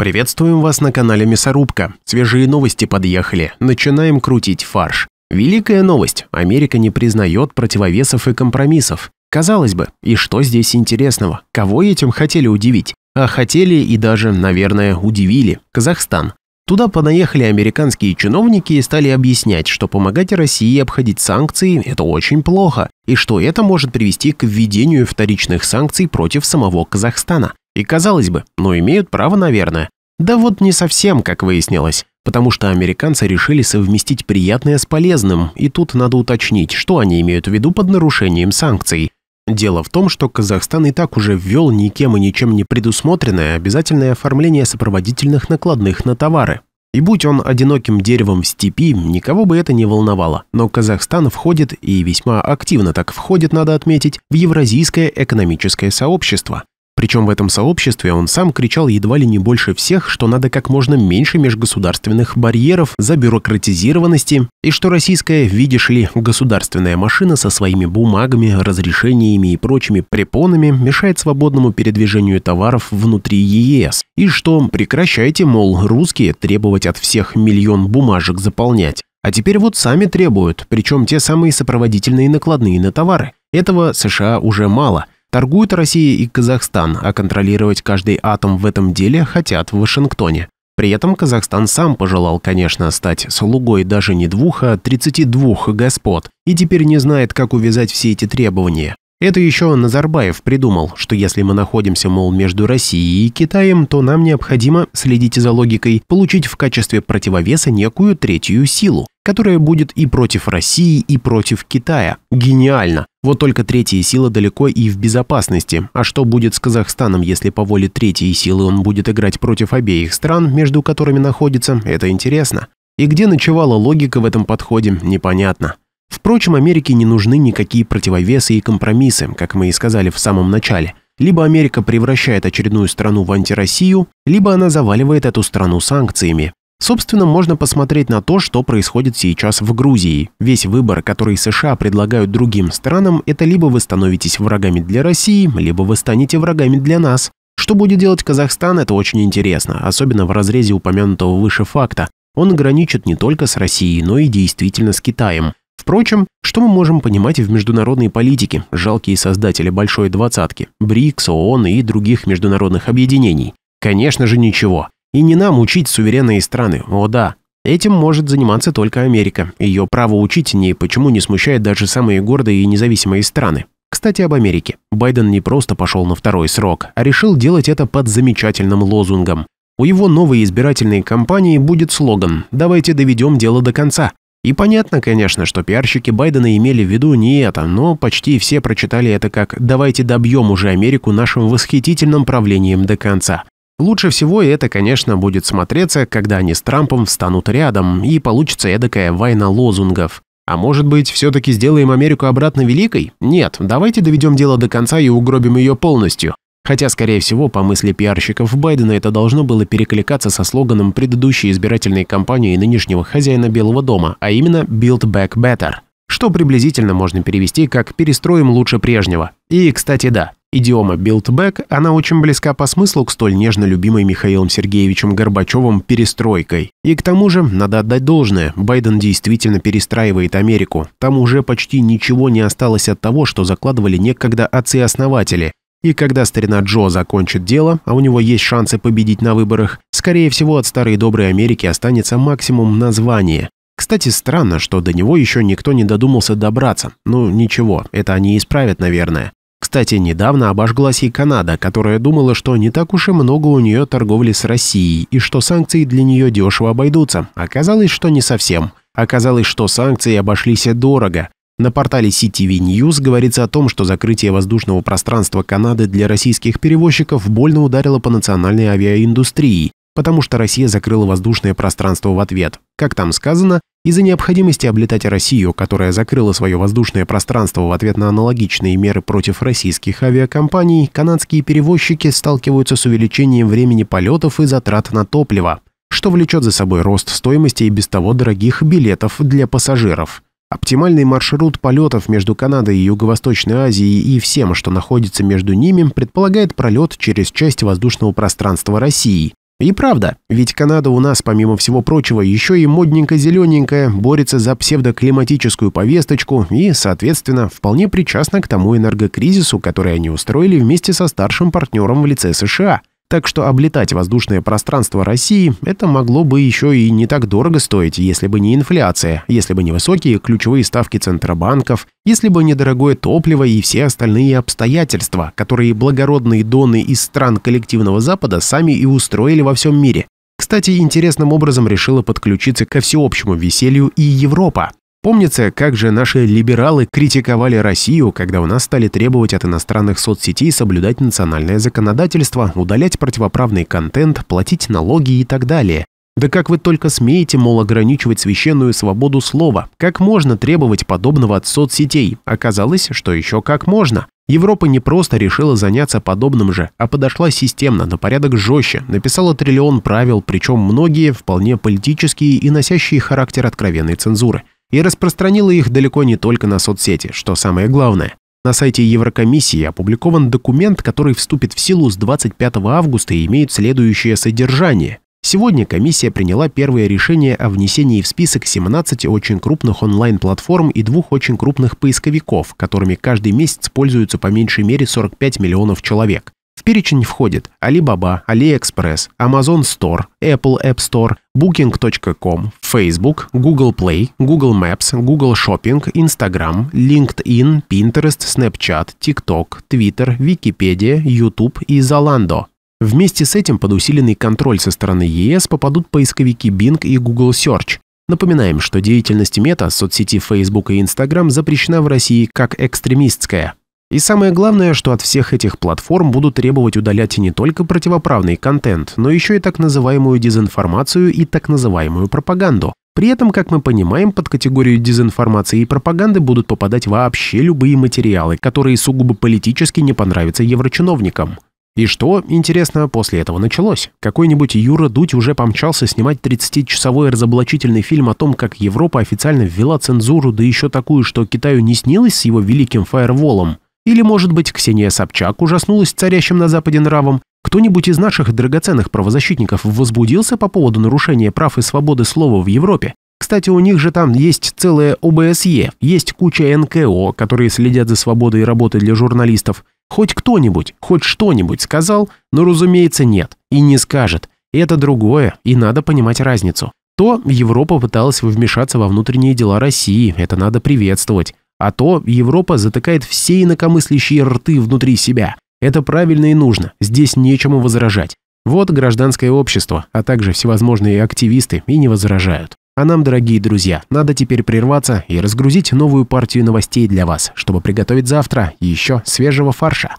Приветствуем вас на канале Мясорубка. Свежие новости подъехали. Начинаем крутить фарш. Великая новость. Америка не признает противовесов и компромиссов. Казалось бы, и что здесь интересного? Кого этим хотели удивить? А хотели и даже, наверное, удивили. Казахстан. Туда понаехали американские чиновники и стали объяснять, что помогать России обходить санкции – это очень плохо, и что это может привести к введению вторичных санкций против самого Казахстана. И казалось бы, но имеют право, наверное. Да вот не совсем, как выяснилось, потому что американцы решили совместить приятное с полезным, и тут надо уточнить, что они имеют в виду под нарушением санкций. Дело в том, что Казахстан и так уже ввел никем и ничем не предусмотренное обязательное оформление сопроводительных накладных на товары. И будь он одиноким деревом в степи, никого бы это не волновало. Но Казахстан входит, и весьма активно так входит, надо отметить, в Евразийское экономическое сообщество. Причем в этом сообществе он сам кричал едва ли не больше всех, что надо как можно меньше межгосударственных барьеров, забюрократизированности, и что российская, видишь ли, государственная машина со своими бумагами, разрешениями и прочими препонами мешает свободному передвижению товаров внутри ЕС, и что прекращайте, мол, русские требовать от всех миллион бумажек заполнять. А теперь вот сами требуют, причем те самые сопроводительные накладные на товары. Этого США уже мало – Торгуют Россия и Казахстан, а контролировать каждый атом в этом деле хотят в Вашингтоне. При этом Казахстан сам пожелал, конечно, стать слугой даже не двух, а 32 господ, и теперь не знает, как увязать все эти требования. Это еще Назарбаев придумал, что если мы находимся, мол, между Россией и Китаем, то нам необходимо, следите за логикой, получить в качестве противовеса некую третью силу которая будет и против России, и против Китая. Гениально! Вот только третья сила далеко и в безопасности. А что будет с Казахстаном, если по воле третьей силы он будет играть против обеих стран, между которыми находится, это интересно. И где ночевала логика в этом подходе, непонятно. Впрочем, Америке не нужны никакие противовесы и компромиссы, как мы и сказали в самом начале. Либо Америка превращает очередную страну в антироссию, либо она заваливает эту страну санкциями. Собственно, можно посмотреть на то, что происходит сейчас в Грузии. Весь выбор, который США предлагают другим странам, это либо вы становитесь врагами для России, либо вы станете врагами для нас. Что будет делать Казахстан, это очень интересно, особенно в разрезе упомянутого выше факта. Он граничит не только с Россией, но и действительно с Китаем. Впрочем, что мы можем понимать в международной политике, жалкие создатели большой двадцатки, БРИКС, ООН и других международных объединений? Конечно же ничего. И не нам учить суверенные страны, о да. Этим может заниматься только Америка. Ее право учить не почему не смущает даже самые гордые и независимые страны. Кстати, об Америке. Байден не просто пошел на второй срок, а решил делать это под замечательным лозунгом. У его новой избирательной кампании будет слоган «Давайте доведем дело до конца». И понятно, конечно, что пиарщики Байдена имели в виду не это, но почти все прочитали это как «давайте добьем уже Америку нашим восхитительным правлением до конца». Лучше всего это, конечно, будет смотреться, когда они с Трампом встанут рядом, и получится эдакая война лозунгов. А может быть, все-таки сделаем Америку обратно великой? Нет, давайте доведем дело до конца и угробим ее полностью. Хотя, скорее всего, по мысли пиарщиков Байдена, это должно было перекликаться со слоганом предыдущей избирательной кампании нынешнего хозяина Белого дома, а именно «Build Back Better», что приблизительно можно перевести как «перестроим лучше прежнего». И, кстати, да, Идиома back" она очень близка по смыслу к столь нежно любимой Михаилом Сергеевичем Горбачевым «перестройкой». И к тому же, надо отдать должное, Байден действительно перестраивает Америку. Там уже почти ничего не осталось от того, что закладывали некогда отцы-основатели. И когда старина Джо закончит дело, а у него есть шансы победить на выборах, скорее всего от старой доброй Америки останется максимум название. Кстати, странно, что до него еще никто не додумался добраться. Ну, ничего, это они исправят, наверное. Кстати, недавно обожглась и Канада, которая думала, что не так уж и много у нее торговли с Россией и что санкции для нее дешево обойдутся. Оказалось, что не совсем. Оказалось, что санкции обошлись дорого. На портале CTV News говорится о том, что закрытие воздушного пространства Канады для российских перевозчиков больно ударило по национальной авиаиндустрии, потому что Россия закрыла воздушное пространство в ответ. Как там сказано, из-за необходимости облетать Россию, которая закрыла свое воздушное пространство в ответ на аналогичные меры против российских авиакомпаний, канадские перевозчики сталкиваются с увеличением времени полетов и затрат на топливо, что влечет за собой рост стоимости и без того дорогих билетов для пассажиров. Оптимальный маршрут полетов между Канадой и Юго-Восточной Азией и всем, что находится между ними, предполагает пролет через часть воздушного пространства России, и правда, ведь Канада у нас, помимо всего прочего, еще и модненько-зелененькая, борется за псевдоклиматическую повесточку и, соответственно, вполне причастна к тому энергокризису, который они устроили вместе со старшим партнером в лице США. Так что облетать воздушное пространство России это могло бы еще и не так дорого стоить, если бы не инфляция, если бы не высокие ключевые ставки центробанков, если бы недорогое топливо и все остальные обстоятельства, которые благородные доны из стран коллективного Запада сами и устроили во всем мире. Кстати, интересным образом решила подключиться ко всеобщему веселью и Европа, Помнится, как же наши либералы критиковали Россию, когда у нас стали требовать от иностранных соцсетей соблюдать национальное законодательство, удалять противоправный контент, платить налоги и так далее. Да как вы только смеете, мол, ограничивать священную свободу слова? Как можно требовать подобного от соцсетей? Оказалось, что еще как можно. Европа не просто решила заняться подобным же, а подошла системно, на порядок жестче, написала триллион правил, причем многие вполне политические и носящие характер откровенной цензуры и распространила их далеко не только на соцсети, что самое главное. На сайте Еврокомиссии опубликован документ, который вступит в силу с 25 августа и имеет следующее содержание. Сегодня комиссия приняла первое решение о внесении в список 17 очень крупных онлайн-платформ и двух очень крупных поисковиков, которыми каждый месяц пользуются по меньшей мере 45 миллионов человек перечень входит Alibaba, AliExpress, Amazon Store, Apple App Store, Booking.com, Facebook, Google Play, Google Maps, Google Shopping, Instagram, LinkedIn, Pinterest, Snapchat, TikTok, Twitter, Википедия, YouTube и Zalando. Вместе с этим под усиленный контроль со стороны ЕС попадут поисковики Bing и Google Search. Напоминаем, что деятельность Мета, соцсети Facebook и Instagram запрещена в России как экстремистская. И самое главное, что от всех этих платформ будут требовать удалять не только противоправный контент, но еще и так называемую дезинформацию и так называемую пропаганду. При этом, как мы понимаем, под категорию дезинформации и пропаганды будут попадать вообще любые материалы, которые сугубо политически не понравятся еврочиновникам. И что, интересно, после этого началось? Какой-нибудь Юра Дудь уже помчался снимать 30-часовой разоблачительный фильм о том, как Европа официально ввела цензуру, да еще такую, что Китаю не снилось с его великим фаерволом. Или, может быть, Ксения Собчак ужаснулась царящим на Западе нравом, кто-нибудь из наших драгоценных правозащитников возбудился по поводу нарушения прав и свободы слова в Европе? Кстати, у них же там есть целое ОБСЕ, есть куча НКО, которые следят за свободой работы для журналистов. Хоть кто-нибудь, хоть что-нибудь сказал, но, разумеется, нет и не скажет. Это другое, и надо понимать разницу. То Европа пыталась вмешаться во внутренние дела России, это надо приветствовать. А то Европа затыкает все инакомыслящие рты внутри себя. Это правильно и нужно, здесь нечему возражать. Вот гражданское общество, а также всевозможные активисты и не возражают. А нам, дорогие друзья, надо теперь прерваться и разгрузить новую партию новостей для вас, чтобы приготовить завтра еще свежего фарша.